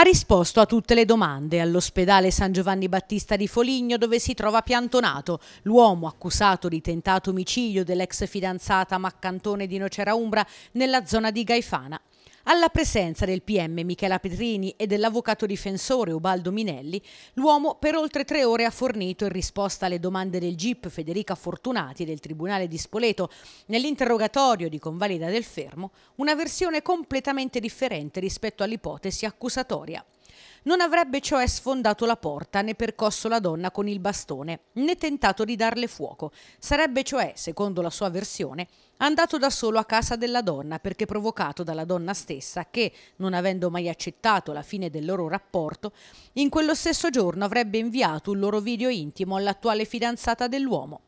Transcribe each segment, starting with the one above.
Ha risposto a tutte le domande all'ospedale San Giovanni Battista di Foligno dove si trova piantonato l'uomo accusato di tentato omicidio dell'ex fidanzata Maccantone di Nocera Umbra nella zona di Gaifana. Alla presenza del PM Michela Petrini e dell'avvocato difensore Ubaldo Minelli, l'uomo per oltre tre ore ha fornito in risposta alle domande del GIP Federica Fortunati e del Tribunale di Spoleto nell'interrogatorio di convalida del fermo una versione completamente differente rispetto all'ipotesi accusatoria. Non avrebbe cioè sfondato la porta né percosso la donna con il bastone, né tentato di darle fuoco. Sarebbe cioè, secondo la sua versione, andato da solo a casa della donna perché provocato dalla donna stessa che, non avendo mai accettato la fine del loro rapporto, in quello stesso giorno avrebbe inviato un loro video intimo all'attuale fidanzata dell'uomo.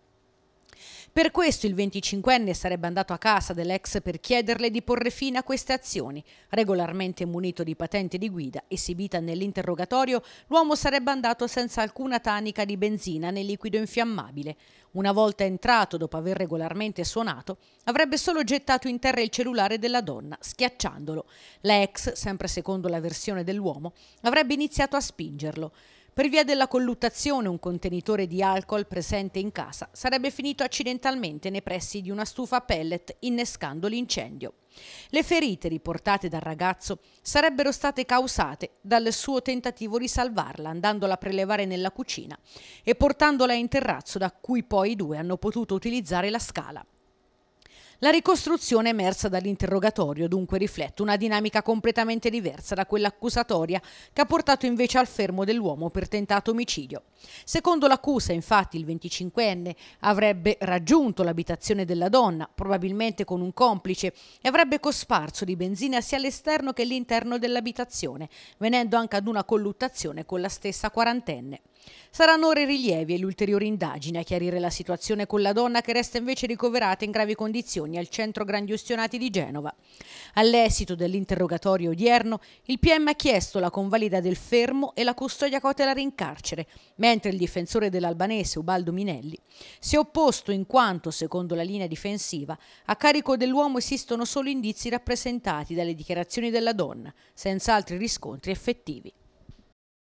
Per questo il 25enne sarebbe andato a casa dell'ex per chiederle di porre fine a queste azioni. Regolarmente munito di patente di guida esibita nell'interrogatorio, l'uomo sarebbe andato senza alcuna tanica di benzina né liquido infiammabile. Una volta entrato, dopo aver regolarmente suonato, avrebbe solo gettato in terra il cellulare della donna, schiacciandolo. La ex, sempre secondo la versione dell'uomo, avrebbe iniziato a spingerlo. Per via della colluttazione un contenitore di alcol presente in casa sarebbe finito accidentalmente nei pressi di una stufa pellet innescando l'incendio. Le ferite riportate dal ragazzo sarebbero state causate dal suo tentativo di salvarla andandola a prelevare nella cucina e portandola in terrazzo da cui poi i due hanno potuto utilizzare la scala. La ricostruzione emersa dall'interrogatorio dunque riflette una dinamica completamente diversa da quella accusatoria che ha portato invece al fermo dell'uomo per tentato omicidio. Secondo l'accusa, infatti, il 25enne avrebbe raggiunto l'abitazione della donna, probabilmente con un complice, e avrebbe cosparso di benzina sia all'esterno che all'interno dell'abitazione, venendo anche ad una colluttazione con la stessa quarantenne. Saranno ora i rilievi e l'ulteriore indagine a chiarire la situazione con la donna che resta invece ricoverata in gravi condizioni al centro Grandiosionati di Genova. All'esito dell'interrogatorio odierno, il PM ha chiesto la convalida del fermo e la custodia cautelare in carcere, mentre il difensore dell'albanese Ubaldo Minelli si è opposto in quanto, secondo la linea difensiva, a carico dell'uomo esistono solo indizi rappresentati dalle dichiarazioni della donna, senza altri riscontri effettivi.